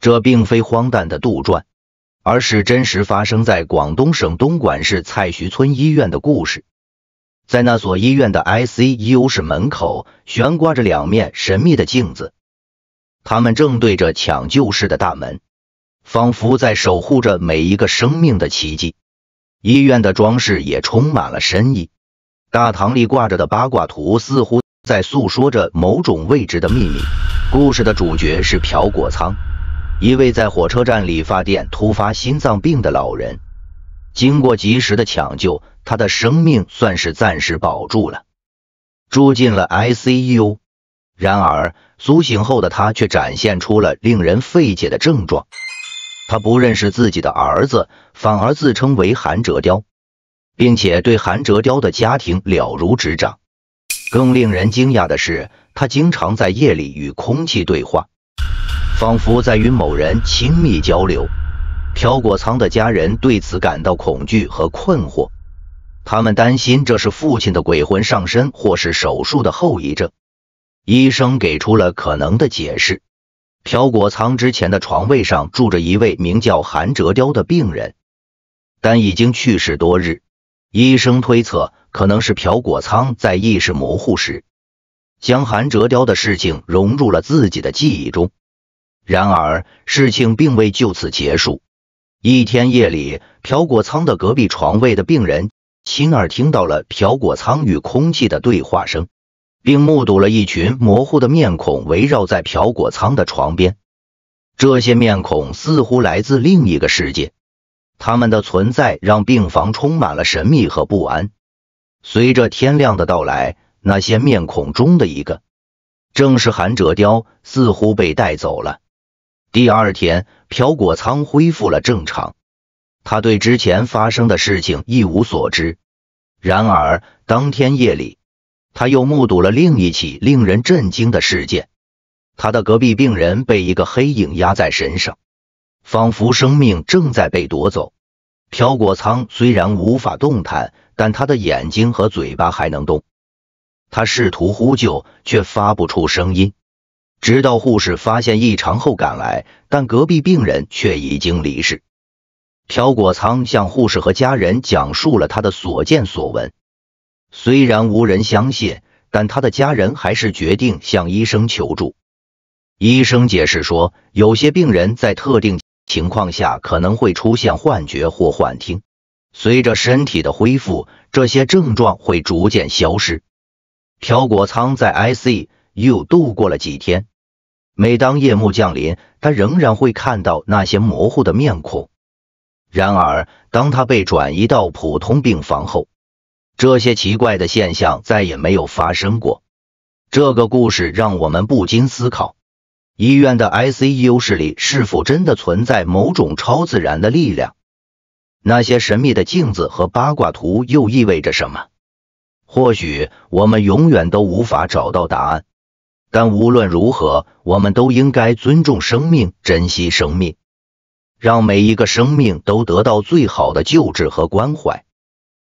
这并非荒诞的杜撰，而是真实发生在广东省东莞市蔡徐村医院的故事。在那所医院的 ICU 室门口，悬挂着两面神秘的镜子，他们正对着抢救室的大门，仿佛在守护着每一个生命的奇迹。医院的装饰也充满了深意，大堂里挂着的八卦图似乎在诉说着某种未知的秘密。故事的主角是朴国仓。一位在火车站理发店突发心脏病的老人，经过及时的抢救，他的生命算是暂时保住了，住进了 ICU。然而苏醒后的他却展现出了令人费解的症状。他不认识自己的儿子，反而自称为韩哲雕，并且对韩哲雕的家庭了如指掌。更令人惊讶的是，他经常在夜里与空气对话。仿佛在与某人亲密交流，朴国仓的家人对此感到恐惧和困惑，他们担心这是父亲的鬼魂上身，或是手术的后遗症。医生给出了可能的解释：朴国仓之前的床位上住着一位名叫韩哲雕的病人，但已经去世多日。医生推测，可能是朴国仓在意识模糊时，将韩哲雕的事情融入了自己的记忆中。然而，事情并未就此结束。一天夜里，朴果仓的隔壁床位的病人亲耳听到了朴果仓与空气的对话声，并目睹了一群模糊的面孔围绕在朴果仓的床边。这些面孔似乎来自另一个世界，他们的存在让病房充满了神秘和不安。随着天亮的到来，那些面孔中的一个，正是韩哲雕，似乎被带走了。第二天，朴果仓恢复了正常，他对之前发生的事情一无所知。然而，当天夜里，他又目睹了另一起令人震惊的事件：他的隔壁病人被一个黑影压在身上，仿佛生命正在被夺走。朴果仓虽然无法动弹，但他的眼睛和嘴巴还能动。他试图呼救，却发不出声音。直到护士发现异常后赶来，但隔壁病人却已经离世。朴国仓向护士和家人讲述了他的所见所闻，虽然无人相信，但他的家人还是决定向医生求助。医生解释说，有些病人在特定情况下可能会出现幻觉或幻听，随着身体的恢复，这些症状会逐渐消失。朴国仓在 ICU 度过了几天。每当夜幕降临，他仍然会看到那些模糊的面孔。然而，当他被转移到普通病房后，这些奇怪的现象再也没有发生过。这个故事让我们不禁思考：医院的 ICU 室里是否真的存在某种超自然的力量？那些神秘的镜子和八卦图又意味着什么？或许我们永远都无法找到答案。但无论如何，我们都应该尊重生命，珍惜生命，让每一个生命都得到最好的救治和关怀。